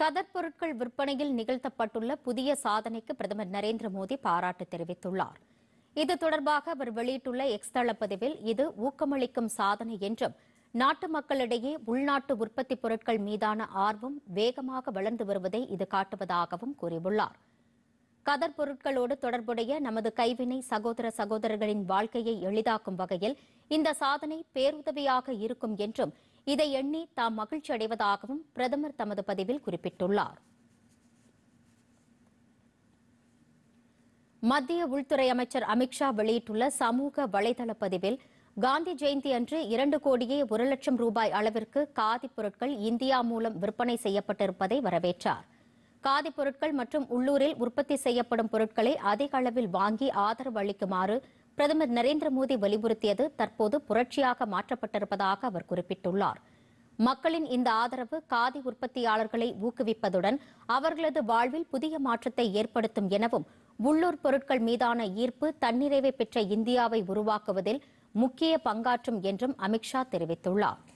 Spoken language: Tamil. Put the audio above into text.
கதர் பொருட்கள் விற்பனையில் நிகழ்த்தப்பட்டுள்ள புதிய சாதனைக்கு பிரதமர் நரேந்திர மோடி பாராட்டு தெரிவித்துள்ளார் இது தொடர்பாக அவர் வெளியிட்டுள்ள எக்ஸ் தளப்பதிவில் இது ஊக்கமளிக்கும் சாதனை என்றும் நாட்டு மக்களிடையே உள்நாட்டு உற்பத்தி பொருட்கள் மீதான ஆர்வம் வேகமாக வளர்ந்து வருவதை இது காட்டுவதாகவும் கூறியுள்ளார் கதர் பொருட்களோடு தொடர்புடைய நமது கைவினை சகோதர சகோதரர்களின் வாழ்க்கையை எளிதாக்கும் வகையில் இந்த சாதனை பேருதவியாக இருக்கும் என்றும் இதை எண்ணி தாம் மகிழ்ச்சி அடைவதாகவும் பிரதமர் தமது பதிவில் குறிப்பிட்டுள்ளார் மத்திய உள்துறை அமைச்சர் அமித்ஷா வெளியிட்டுள்ள சமூக வலைதள பதிவில் காந்தி ஜெயந்தி அன்று இரண்டு கோடியே ஒரு லட்சம் ரூபாய் அளவிற்கு காதி பொருட்கள் இந்தியா மூலம் விற்பனை செய்யப்பட்டிருப்பதை வரவேற்றார் காதி பொருட்கள் மற்றும் உள்ளூரில் உற்பத்தி செய்யப்படும் பொருட்களை அதிக அளவில் வாங்கி ஆதரவு அளிக்குமாறு பிரதமர் நரேந்திர மோடி வலியுறுத்தியது தற்போது புரட்சியாக மாற்றப்பட்டிருப்பதாக அவர் குறிப்பிட்டுள்ளார் மக்களின் இந்த ஆதரவு காதி உற்பத்தியாளர்களை ஊக்குவிப்பதுடன் அவர்களது வாழ்வில் புதிய மாற்றத்தை ஏற்படுத்தும் எனவும் உள்ளூர் பொருட்கள் மீதான ஈர்ப்பு தன்னிறைவை பெற்ற இந்தியாவை உருவாக்குவதில் முக்கிய பங்காற்றும் என்றும் அமித்ஷா தெரிவித்துள்ளார்